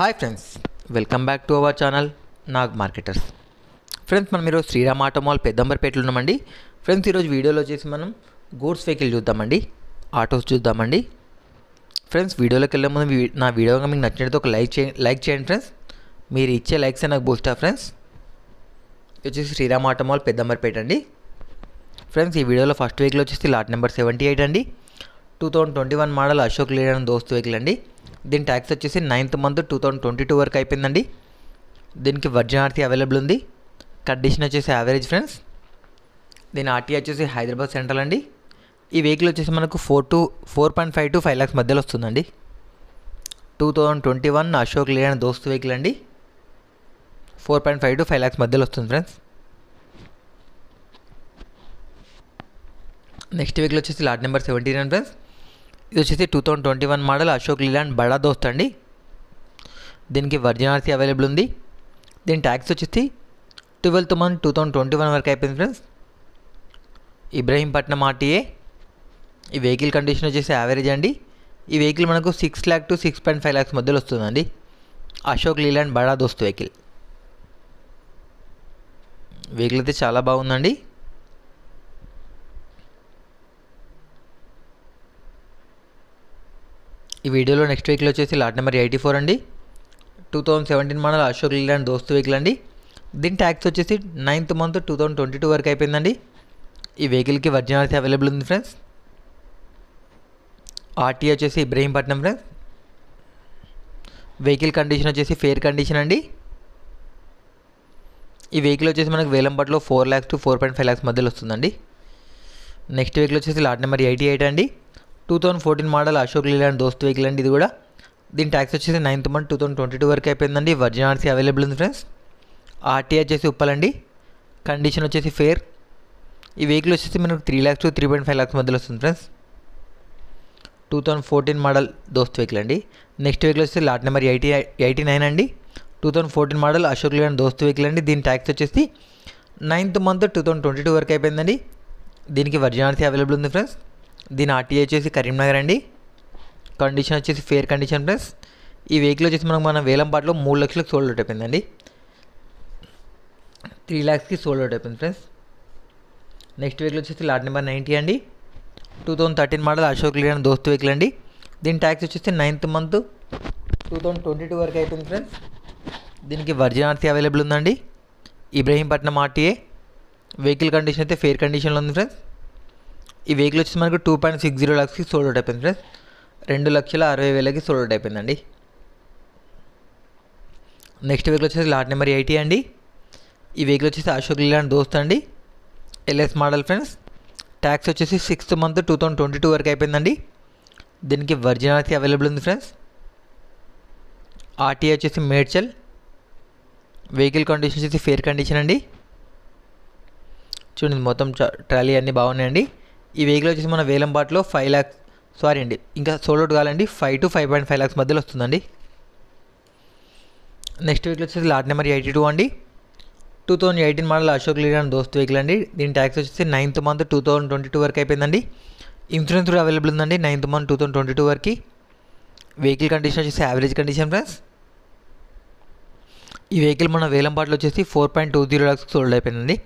hi friends welcome back to our channel Nag marketers friends మనం ఈరోజు Sriram auto mall పెద్దంబర్పేటలో ఉన్నామండి friends ఈరోజు వీడియోలో వచ్చేసి మనం గూడ్స్ వెహికల్ చూద్దామండి ఆటోస్ చూద్దామండి ఫ్రెండ్స్ వీడియోలోకి వెళ్ళే ముందు నా వీడియోగా మీకు నచ్చినట్టు ఒక లైక్ చేయండి లైక్ చేయండి ఫ్రెండ్స్ మీరు ఇచ్చే లైక్స్ నాకు బూస్టా ఫ్రెండ్స్ వచ్చేసి శ్రీరామ్ ఆటో మాల్ పెద్దంబర్పేట అండి ఫ్రెండ్స్ ఈ వీడియోలో ఫస్ట్ వెహికల్ వచ్చేసి లాట్ నెంబర్ సెవెంటీ ఎయిట్ అండి two thousand twenty one model Ashok అని దోస్త్ వెహికల్ అండి దీని ట్యాక్స్ వచ్చేసి ninth month two thousand twenty two వరకు అయిపోయిందండి దీనికి వర్జన్ ఆర్టీ అవైలబుల్ ఉంది కండిషన్ వచ్చేసి యావరేజ్ ఫ్రెండ్స్ దీని ఆర్టీ వచ్చేసి హైదరాబాద్ సెంట్రల్ అండి ఈ వెహికల్ వచ్చేసి మనకు four to four point five to five lakhs మధ్యలో వస్తుందండి two thousand twenty one Ashok Leyland Dost vehicle అండి four point five to five lakhs మధ్యలో వస్తుంది ఫ్రెండ్స్ నెక్స్ట్ వెహికల్ వచ్చేసి lot number seventy nine friends ఇది వచ్చేసి two thousand twenty one model Ashok Leyland Bada Dost అండి దీనికి వర్జినార్సీ అవైలబుల్ ఉంది దీని ట్యాక్స్ వచ్చేసి twelfth month two thousand twenty one వరకు అయిపోయింది ఫ్రెండ్స్ ఇబ్రహీంపట్నం ఆర్టీఏ ఈ వెహికల్ కండిషన్ వచ్చేసి యావరేజ్ అండి ఈ వెహికల్ మనకు six lakh to six point five lakhs మధ్యలో వస్తుందండి అశోక్ లీలాండ్ బడా దోస్త్ వెహికల్ వెహికల్ అయితే చాలా బాగుందండి ఈ వీడియోలో నెక్స్ట్ వెహికల్ వచ్చేసి లాట్ నెంబర్ ఎయిటీ ఫోర్ అండి two thousand seventeen model Ashok Leyland Dost vehicle అండి దీని ట్యాక్స్ వచ్చేసి ninth month two thousand twenty two వరకు అయిపోయిందండి ఈ వెహికల్కి వర్జినాలిటీ అవైలబుల్ ఉంది ఫ్రెండ్స్ ఆర్టీ వచ్చేసి ఇబ్రహీంపట్నం ఫ్రెండ్స్ వెహికల్ కండిషన్ వచ్చేసి ఫేర్ కండిషన్ అండి ఈ వెహికల్ వచ్చేసి మనకు వేలంపట్లో four lakhs to four point five lakhs మధ్యలో వస్తుందండి నెక్స్ట్ వెహికల్ వచ్చేసి లాట్ నెంబర్ ఎయిటీ ఎయిట్ అండి two thousand fourteen model Ashok Leyland Dost vehicle అండి ఇది కూడా దీని ట్యాక్స్ వచ్చేసి ninth month two thousand twenty two వరకు అయిపోయిందండి వర్జిన్ ఆర్సీ అవైలబుల్ ఉంది ఫ్రెండ్స్ ఆర్టీఆర్ వచ్చేసి ఉప్పాలండి కండిషన్ వచ్చేసి ఫేర్ ఈ వెహికల్ వచ్చేసి మనకు three lakhs to three point five lakhs మధ్యలో వస్తుంది friends two thousand fourteen model Dost vehicle అండి నెక్స్ట్ వెహికల్ వచ్చేసి lot number eighty eighty nine అండి two thousand fourteen model Ashok Leyland Dost vehicle అండి దీని ట్యాక్స్ వచ్చేసి ninth month two thousand twenty two వరకు అయిపోయిందండి దీనికి వర్జినాలిటీ అవైలబుల్ ఉంది ఫ్రెండ్స్ దీని ఆర్టీఏ వచ్చేసి కరీంనగర్ అండి కండిషన్ వచ్చేసి ఫేర్ కండిషన్ ప్లస్ ఈ వెహికల్ వచ్చేసి మనకు మన వేలంపాట్లో మూడు లక్షలకు సోల్డ్ అవుట్ అయిపోయిందండి త్రీ ల్యాక్స్కి సోల్డ్ అవుట్ అయిపోయింది ఫ్రెండ్స్ నెక్స్ట్ వెహికల్ వచ్చేసి లాట్ నెంబర్ నైంటీ అండి two thousand thirteen model Ashok లీడన్ దోస్త్ వెహికల్ అండి దీని ట్యాక్స్ వచ్చేసి ninth month two thousand twenty two వరకు అయిపోయింది ఫ్రెండ్స్ దీనికి వర్జిన్ ఆర్సీ అవైలబుల్ ఉందండి ఇబ్రహీంపట్నం ఆర్టీఏ వెహికల్ కండిషన్ అయితే ఫేర్ కండిషన్లో ఉంది ఫ్రెండ్స్ ఈ వెహికల్ వచ్చి మనకు టూ పాయింట్ సిక్స్ జీరో ల్యాక్స్కి సోల్డ్ అవుట్ అయిపోయింది ఫ్రెండ్స్ రెండు లక్షల అరవై వేలకి సోల్డ్ అవుట్ అయిపోయిందండి నెక్స్ట్ వెహికల్ వచ్చేసి లాట్ నెంబర్ ఎయిటీ అండి ఈ వెహికల్ వచ్చేసి అశోక్ లీలాండ్ దోస్త్ అండి ఎల్ఎస్ మోడల్ ఫ్రెండ్స్ ట్యాక్స్ వచ్చేసి sixth month two thousand twenty two వరకు అయిపోయిందండి దీనికి వర్జినాలిటీ అవైలబుల్ ఉంది ఫ్రెండ్స్ ఆర్టీఐ వచ్చేసి మేడ్చల్ వెహికల్ కండిషన్ వచ్చేసి ఫేర్ కండిషన్ అండి చూడండి మొత్తం ట్రాలీ అన్నీ బాగున్నాయండి ఈ వెహికల్ వచ్చేసి మన వేలం బాట్లో ఫైవ్ ల్యాక్స్ సారీ అండి ఇంకా సోల్ అవుట్ కావాలండి five to five point five lakhs మధ్యలో వస్తుందండి నెక్స్ట్ వెహికల్ వచ్చేసి లాట్ నెంబర్ ఎయిటీ టూ అండి two thousand eighteen model Ashok Leyland Dost vehicle అండి దీని ట్యాక్స్ వచ్చేసి ninth month two thousand twenty two వరకు అయిపోయిందండి ఇన్సూరెన్స్ కూడా అవైలబుల్ ఉందండి ninth month two thousand twenty two వరకు వెహికల్ కండిషన్ వచ్చేసి యావరేజ్ కండిషన్ ఫ్రెండ్స్ ఈ వెహికల్ మన వేలంపాట్లో వచ్చేసి four point two zero lakhs sold అయిపోయిందండి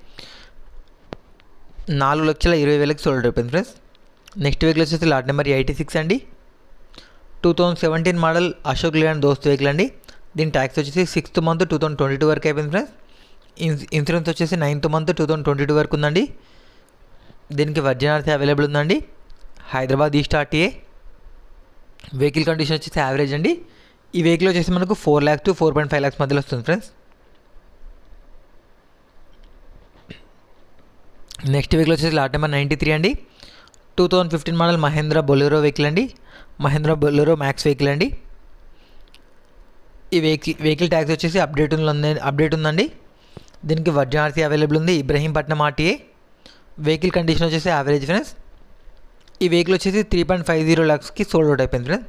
నాలుగు లక్షల ఇరవై వేలకు సోల్డ్ అయిపోయింది ఫ్రెండ్స్ నెక్స్ట్ వెహికల్ వచ్చేసి లాట్ నెంబర్ ఎయిటీ సిక్స్ అండి two thousand seventeen model Ashok Leyland Dost vehicle అండి దీని ట్యాక్స్ వచ్చేసి sixth month two thousand twenty two వరకు అయిపోయింది ఫ్రెండ్స్ ఇన్సూరెన్స్ వచ్చేసి ninth month two thousand twenty two వరకు ఉందండి దీనికి వర్జినాలిటీ అవైలబుల్ ఉందండి Hyderabad east RTA vehicle condition వచ్చేసి యావరేజ్ అండి ఈ వెహికల్ వచ్చేసి మనకు four lakhs to four point five lakhs మధ్యలో వస్తుంది ఫ్రెండ్స్ నెక్స్ట్ వెహికల్ వచ్చేసి లాట్ నెంబర్ నైంటీ త్రీ అండి two thousand fifteen model Mahindra Bolero vehicle అండి మహేంద్ర బొలెరో మ్యాక్స్ వెహికల్ అండి ఈ వెహికల్ వెహికల్ ట్యాక్స్ వచ్చేసి అప్డేట్ ఉంది అప్డేట్ ఉందండి దీనికి వర్జన్ ఆర్సీ అవైలబుల్ ఉంది ఇబ్రహీంపట్నం ఆర్టీఏ వెహికల్ కండిషన్ వచ్చేసి యావరేజ్ ఫ్రెండ్స్ ఈ వెహికల్ వచ్చేసి త్రీ పాయింట్ ఫైవ్ జీరో ల్యాక్స్కి సోల్డ్ అవుట్ అయిపోయింది ఫ్రెండ్స్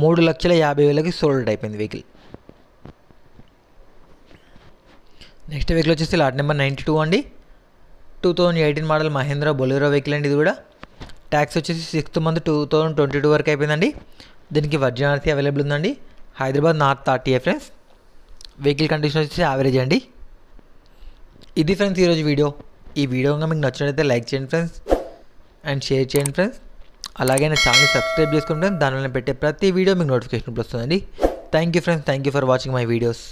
మూడు లక్షల యాభై వేలకి సోల్డ్ అవుట్ అయిపోయింది వెహికల్ నెక్స్ట్ వెహికల్ వచ్చేసి లాట్ నెంబర్ నైంటీ టూ అండి two thousand eighteen model Mahindra Bolero vehicle అండి ఇది కూడా ట్యాక్స్ వచ్చేసి sixth month two thousand twenty two వరకు అయిపోయిందండి దీనికి వర్జనార్సీ అవైలబుల్ ఉందండి Hyderabad north thirty friends vehicle condition వచ్చేసి యావరేజ్ అండి ఇది ఫ్రెండ్స్ ఈరోజు వీడియో ఈ వీడియో మీకు నచ్చినట్లయితే లైక్ చేయండి ఫ్రెండ్స్ అండ్ షేర్ చేయండి ఫ్రెండ్స్ అలాగే నా ఛానల్ని సబ్స్క్రైబ్ చేసుకుంటే దానివల్ల పెట్టే ప్రతి వీడియో మీకు నోటిఫికేషన్ వస్తుందండి thank you friends thank you for watching my videos